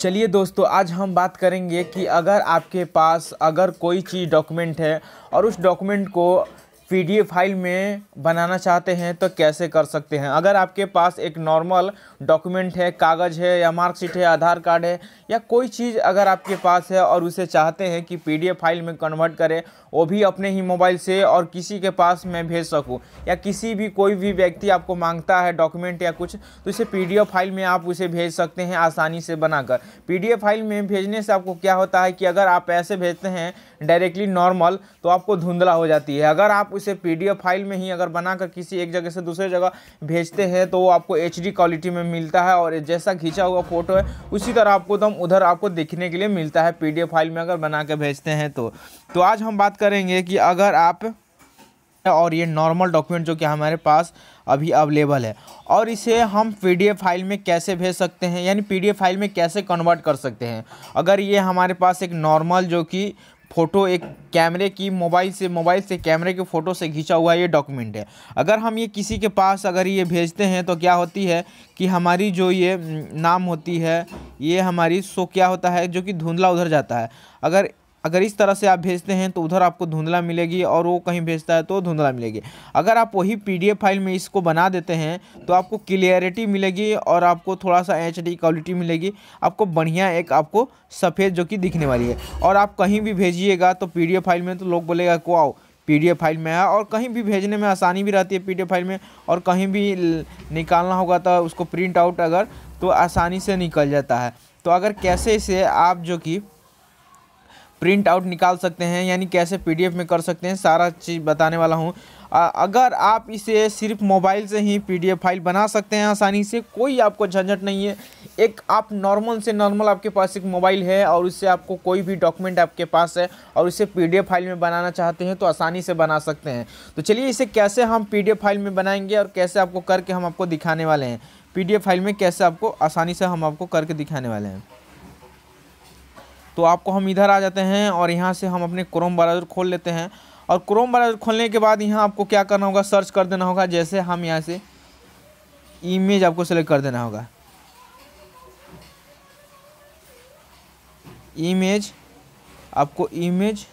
चलिए दोस्तों आज हम बात करेंगे कि अगर आपके पास अगर कोई चीज़ डॉक्यूमेंट है और उस डॉक्यूमेंट को पी फाइल में बनाना चाहते हैं तो कैसे कर सकते हैं अगर आपके पास एक नॉर्मल डॉक्यूमेंट है कागज़ है या मार्कशीट है आधार कार्ड है या कोई चीज़ अगर आपके पास है और उसे चाहते हैं कि पी फाइल में कन्वर्ट करें वो भी अपने ही मोबाइल से और किसी के पास मैं भेज सकूँ या किसी भी कोई भी व्यक्ति आपको मांगता है डॉक्यूमेंट या कुछ तो इसे पी फाइल में आप उसे भेज सकते हैं आसानी से बनाकर पी फाइल में भेजने से आपको क्या होता है कि अगर आप ऐसे भेजते हैं डायरेक्टली नॉर्मल तो आपको धुंधला हो जाती है अगर आप उसे पी फाइल में ही अगर बनाकर किसी एक जगह से दूसरे जगह भेजते हैं तो आपको एच क्वालिटी में मिलता है और जैसा खींचा हुआ फोटो है उसी तरह आपको दम उधर आपको देखने के लिए मिलता है पी फाइल में अगर बना भेजते हैं तो, तो आज हम बात करेंगे कि अगर आप और ये नॉर्मल डॉक्यूमेंट जो कि हमारे पास अभी अवेलेबल है और इसे हम पीडीएफ फाइल में कैसे भेज सकते हैं यानी पीडीएफ फाइल में कैसे कन्वर्ट कर सकते हैं अगर ये हमारे पास एक नॉर्मल जो कि फ़ोटो एक कैमरे की मोबाइल से मोबाइल से कैमरे के फ़ोटो से खींचा हुआ ये डॉक्यूमेंट है अगर हम ये किसी के पास अगर ये भेजते हैं तो क्या होती है कि हमारी जो ये नाम होती है ये हमारी सो क्या होता है जो कि धुंधला उधर जाता है अगर अगर इस तरह से आप भेजते हैं तो उधर आपको धुंधला मिलेगी और वो कहीं भेजता है तो धुंधला मिलेगी अगर आप वही पीडीएफ फाइल में इसको बना देते हैं तो आपको क्लियरिटी मिलेगी और आपको थोड़ा सा एच क्वालिटी मिलेगी आपको बढ़िया एक आपको सफ़ेद जो कि दिखने वाली है और आप कहीं भी भेजिएगा तो पी फाइल में तो लोग बोलेगा को आओ पीडीएफ फाइल में है और कहीं भी भेजने में आसानी भी रहती है पीडीएफ फाइल में और कहीं भी निकालना होगा तो उसको प्रिंट आउट अगर तो आसानी से निकल जाता है तो अगर कैसे इसे आप जो कि प्रिंट आउट निकाल सकते हैं यानी कैसे पीडीएफ में कर सकते हैं सारा चीज़ बताने वाला हूँ अगर आप इसे सिर्फ मोबाइल से ही पीडीएफ फाइल बना सकते हैं आसानी से कोई आपको झंझट नहीं है एक आप नॉर्मल से नॉर्मल आपके पास एक मोबाइल है और उससे आपको कोई भी डॉक्यूमेंट आपके पास है और इसे पी फाइल में बनाना चाहते हैं तो आसानी से बना सकते हैं तो चलिए इसे कैसे हम पी फाइल में बनाएंगे और कैसे आपको करके हम आपको दिखाने वाले हैं पी फाइल में कैसे आपको आसानी से हम आपको करके दिखाने वाले हैं तो आपको हम इधर आ जाते हैं और यहाँ से हम अपने क्रोम ब्राउज़र खोल लेते हैं और क्रोम ब्राउज़र खोलने के बाद यहाँ आपको क्या करना होगा सर्च कर देना होगा जैसे हम यहाँ से इमेज आपको सेलेक्ट कर देना होगा इमेज आपको इमेज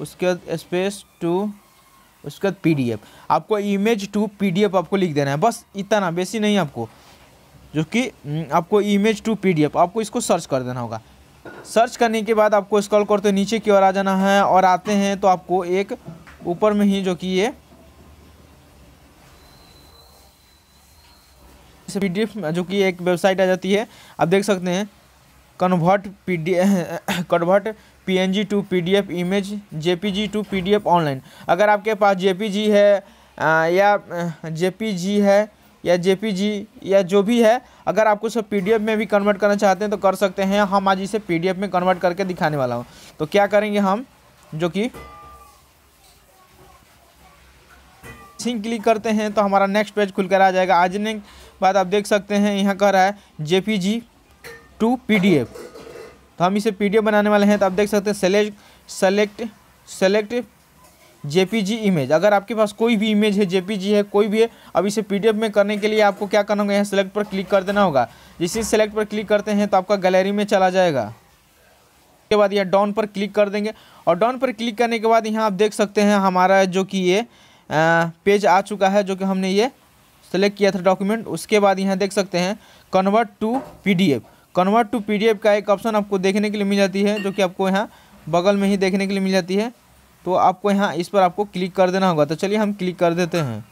उसके बाद स्पेस टू उसके बाद पीडीएफ आपको इमेज टू पीडीएफ आपको लिख देना है बस इतना बेसी नहीं आपको जो कि हम्म, आपको इमेज टू पीडीएफ आपको इसको सर्च कर देना होगा सर्च करने के बाद आपको स्क्रॉल करते नीचे की ओर आ जाना है और आते हैं तो आपको एक ऊपर में ही जो कि ये पीडीएफ जो कि एक वेबसाइट आ जाती है आप देख सकते हैं convert P D convert P N G to P D F image J P G to P D F online अगर आपके पास जे पी जी है या जे पी जी है या जे या जो भी है अगर आपको सब पी में भी कन्वर्ट करना चाहते हैं तो कर सकते हैं हम आज इसे पी में कन्वर्ट करके दिखाने वाला हूँ तो क्या करेंगे हम जो कि सिंह क्लिक करते हैं तो हमारा नेक्स्ट पेज खुलकर आ जाएगा आज ने बाद आप देख सकते हैं यहाँ कह रहा है J P G to P D F तो हम इसे पी डी एफ बनाने वाले हैं तो आप देख सकते हैं select select select JPG image अगर आपके पास कोई भी इमेज है जेपीजी है कोई भी है अब इसे पीडीएफ में करने के लिए आपको क्या करना होगा यहाँ सेलेक्ट पर क्लिक कर देना होगा जिसे सेलेक्ट पर क्लिक करते हैं तो आपका गैलरी में चला जाएगा उसके बाद यह डाउन पर क्लिक कर देंगे और डाउन पर क्लिक करने के बाद यहाँ आप देख सकते हैं हमारा जो कि ये पेज आ चुका है जो कि हमने ये सेलेक्ट किया था डॉक्यूमेंट उसके बाद यहाँ देख सकते हैं convert to P convert to P का एक ऑप्शन आपको देखने के लिए मिल जाती है जो कि आपको यहाँ बगल में ही देखने के लिए मिल जाती है तो आपको यहाँ इस पर आपको क्लिक कर देना होगा तो चलिए हम क्लिक कर देते हैं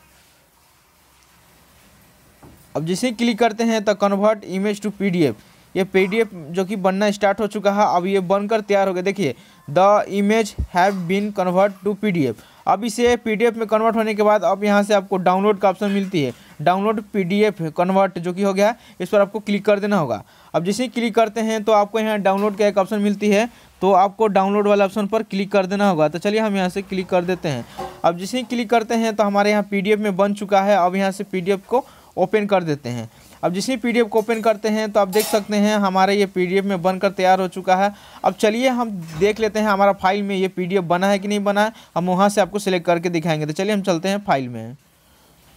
अब जैसे ही क्लिक करते हैं तो कन्वर्ट इमेज टू पीडीएफ ये पीडीएफ जो कि बनना स्टार्ट हो चुका है अब ये बनकर तैयार हो गया देखिए the image have been convert to PDF अब इसे पीडीएफ में कन्वर्ट होने के बाद अब यहाँ से आपको डाउनलोड का ऑप्शन मिलती है डाउनलोड पीडीएफ कन्वर्ट जो कि हो गया इस पर आपको क्लिक कर देना होगा अब जैसे ही क्लिक करते हैं तो आपको यहाँ डाउनलोड का एक ऑप्शन मिलती है तो आपको डाउनलोड वाले ऑप्शन पर क्लिक कर देना होगा तो चलिए हम यहाँ से क्लिक कर देते हैं अब जैसे ही क्लिक करते हैं तो हमारे यहाँ पी में बन चुका है अब यहाँ से पी को ओपन कर देते हैं अब जिस पी डी को ओपन करते हैं तो आप देख सकते हैं हमारे ये पी में बनकर तैयार हो चुका है अब चलिए हम देख लेते हैं हमारा फाइल में ये पी बना है कि नहीं बना है हम वहाँ से आपको सिलेक्ट करके दिखाएंगे तो चलिए हम चलते हैं फाइल में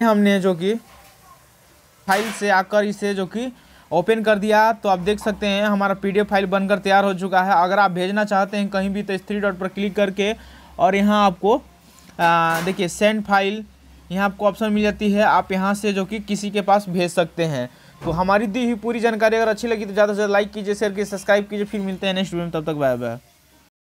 हमने जो कि फाइल से आकर इसे जो कि ओपन कर दिया तो आप देख सकते हैं हमारा पीडीएफ फाइल बनकर तैयार हो चुका है अगर आप भेजना चाहते हैं कहीं भी तो इस थ्री डॉट पर क्लिक करके और यहाँ आपको देखिए सेंड फाइल यहाँ आपको ऑप्शन मिल जाती है आप यहाँ से जो कि किसी के पास भेज सकते हैं तो हमारी दी हुई पूरी जानकारी अगर अच्छी लगी तो ज़्यादा से ज़्यादा लाइक कीजिए शेयर कीजिए सब्सक्राइब कीजिए फिर मिलते हैं नेक्स्ट वीडियो में तब तक बाय बाय